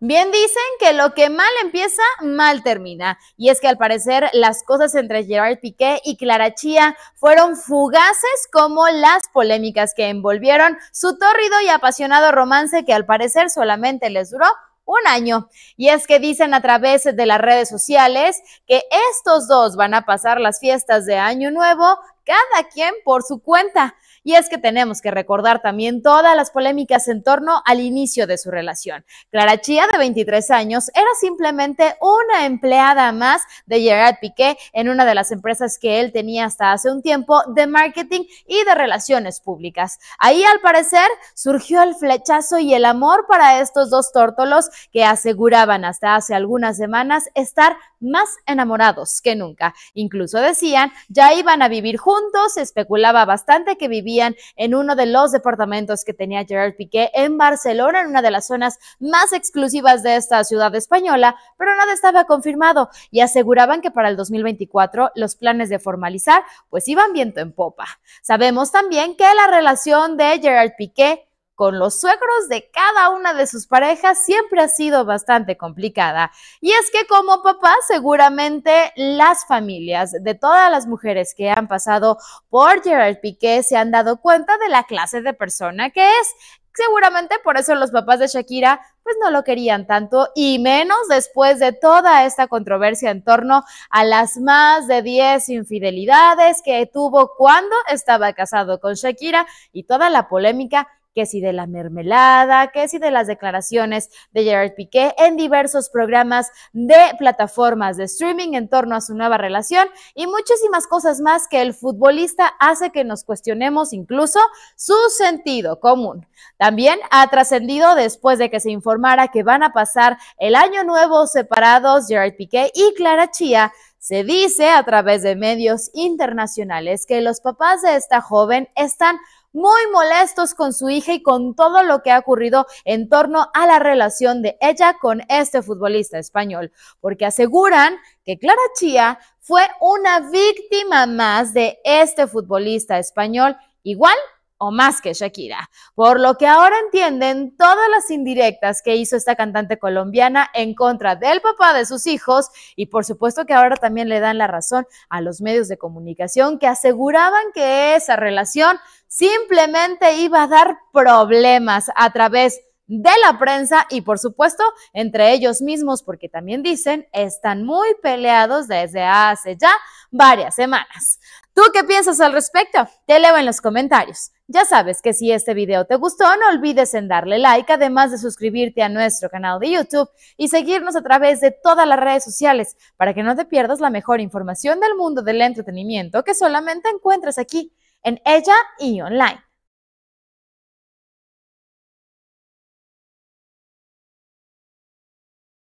Bien dicen que lo que mal empieza, mal termina. Y es que al parecer las cosas entre Gerard Piqué y Clara Chía fueron fugaces como las polémicas que envolvieron su tórrido y apasionado romance que al parecer solamente les duró un año. Y es que dicen a través de las redes sociales que estos dos van a pasar las fiestas de Año Nuevo cada quien por su cuenta. Y es que tenemos que recordar también todas las polémicas en torno al inicio de su relación. Clara Chía, de 23 años, era simplemente una empleada más de Gerard Piqué en una de las empresas que él tenía hasta hace un tiempo de marketing y de relaciones públicas. Ahí, al parecer, surgió el flechazo y el amor para estos dos tórtolos que aseguraban hasta hace algunas semanas estar más enamorados que nunca. Incluso decían, ya iban a vivir juntos, especulaba bastante que vivían en uno de los departamentos que tenía Gerard Piqué en Barcelona, en una de las zonas más exclusivas de esta ciudad española, pero nada estaba confirmado y aseguraban que para el 2024 los planes de formalizar pues iban viento en popa. Sabemos también que la relación de Gerard Piqué con los suegros de cada una de sus parejas siempre ha sido bastante complicada. Y es que como papá, seguramente las familias de todas las mujeres que han pasado por Gerard Piqué se han dado cuenta de la clase de persona que es. Seguramente por eso los papás de Shakira pues no lo querían tanto y menos después de toda esta controversia en torno a las más de 10 infidelidades que tuvo cuando estaba casado con Shakira y toda la polémica que si de la mermelada, que si de las declaraciones de Gerard Piqué en diversos programas de plataformas de streaming en torno a su nueva relación y muchísimas cosas más que el futbolista hace que nos cuestionemos incluso su sentido común. También ha trascendido después de que se informara que van a pasar el año nuevo separados Gerard Piqué y Clara Chía, se dice a través de medios internacionales que los papás de esta joven están muy molestos con su hija y con todo lo que ha ocurrido en torno a la relación de ella con este futbolista español, porque aseguran que Clara Chía fue una víctima más de este futbolista español, igual o más que Shakira, por lo que ahora entienden todas las indirectas que hizo esta cantante colombiana en contra del papá de sus hijos y por supuesto que ahora también le dan la razón a los medios de comunicación que aseguraban que esa relación simplemente iba a dar problemas a través de de la prensa y por supuesto entre ellos mismos, porque también dicen están muy peleados desde hace ya varias semanas. ¿Tú qué piensas al respecto? Te leo en los comentarios. Ya sabes que si este video te gustó, no olvides en darle like, además de suscribirte a nuestro canal de YouTube y seguirnos a través de todas las redes sociales para que no te pierdas la mejor información del mundo del entretenimiento que solamente encuentras aquí, en ella y online.